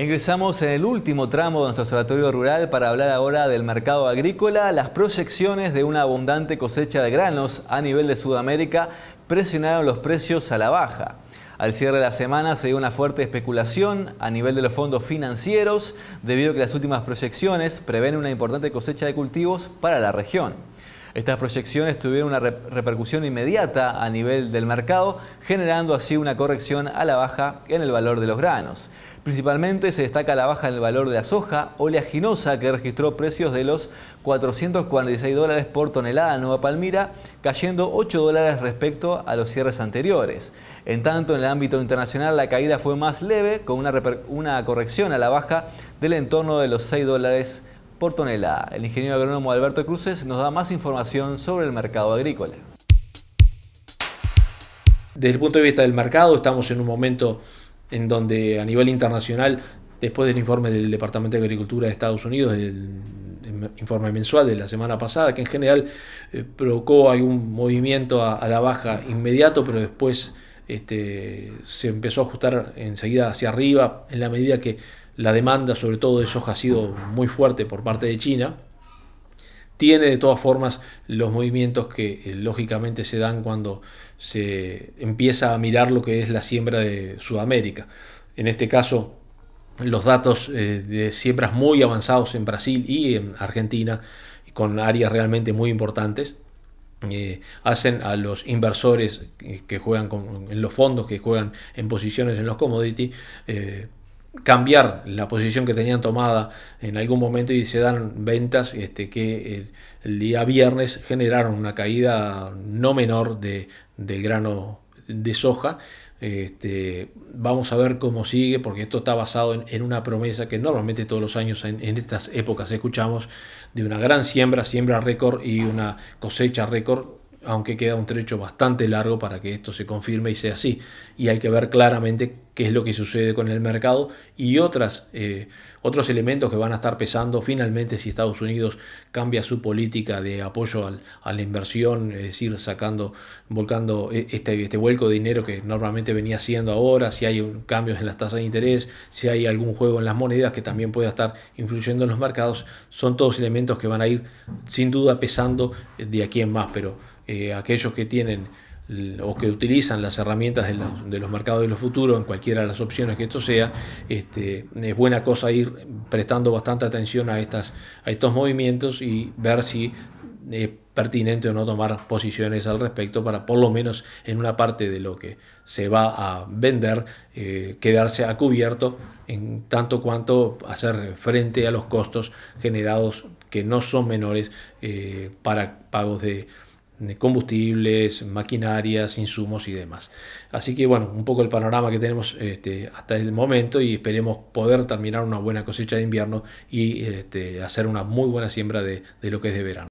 ingresamos en el último tramo de nuestro observatorio rural para hablar ahora del mercado agrícola. Las proyecciones de una abundante cosecha de granos a nivel de Sudamérica presionaron los precios a la baja. Al cierre de la semana se dio una fuerte especulación a nivel de los fondos financieros debido a que las últimas proyecciones prevén una importante cosecha de cultivos para la región. Estas proyecciones tuvieron una repercusión inmediata a nivel del mercado, generando así una corrección a la baja en el valor de los granos. Principalmente se destaca la baja en el valor de la soja oleaginosa que registró precios de los 446 dólares por tonelada en Nueva Palmira, cayendo 8 dólares respecto a los cierres anteriores. En tanto, en el ámbito internacional la caída fue más leve, con una, una corrección a la baja del entorno de los 6 dólares por El ingeniero agrónomo Alberto Cruces nos da más información sobre el mercado agrícola. Desde el punto de vista del mercado, estamos en un momento en donde a nivel internacional, después del informe del Departamento de Agricultura de Estados Unidos, el informe mensual de la semana pasada, que en general eh, provocó algún movimiento a la baja inmediato, pero después este, se empezó a ajustar enseguida hacia arriba, en la medida que la demanda, sobre todo de soja, ha sido muy fuerte por parte de China. Tiene de todas formas los movimientos que eh, lógicamente se dan cuando se empieza a mirar lo que es la siembra de Sudamérica. En este caso, los datos eh, de siembras muy avanzados en Brasil y en Argentina, con áreas realmente muy importantes eh, hacen a los inversores que juegan en los fondos, que juegan en posiciones en los commodities, eh, cambiar la posición que tenían tomada en algún momento y se dan ventas este, que el, el día viernes generaron una caída no menor de, del grano de soja este, vamos a ver cómo sigue, porque esto está basado en, una promesa que normalmente todos los años en, estas épocas escuchamos, de una gran siembra, siembra récord y una cosecha récord, aunque queda un trecho bastante largo para que esto se confirme y sea así. Y hay que ver claramente qué es lo que sucede con el mercado y otras, eh, otros elementos que van a estar pesando finalmente si Estados Unidos cambia su política de apoyo a la inversión, es decir, sacando, volcando e, este, este vuelco de dinero que normalmente venía haciendo ahora, si hay un, cambios en las tasas de interés, si hay algún juego en las monedas que también pueda estar influyendo en los mercados, son todos elementos que van a ir sin duda pesando de aquí en más, pero eh, aquellos que tienen o que utilizan las herramientas de los, mercados de los futuros, en cualquiera de las opciones que esto sea, este, es buena cosa ir prestando bastante atención a, estas, a estos movimientos y ver si es pertinente o no tomar posiciones al respecto para por lo menos en una parte de lo que se va a vender eh, quedarse a cubierto en tanto cuanto hacer frente a los costos generados que no son menores eh, para pagos de combustibles, maquinarias, insumos y demás. Así que bueno, un poco el panorama que tenemos este, hasta el momento y esperemos poder terminar una buena cosecha de invierno y este, hacer una muy buena siembra de, de lo que es de verano.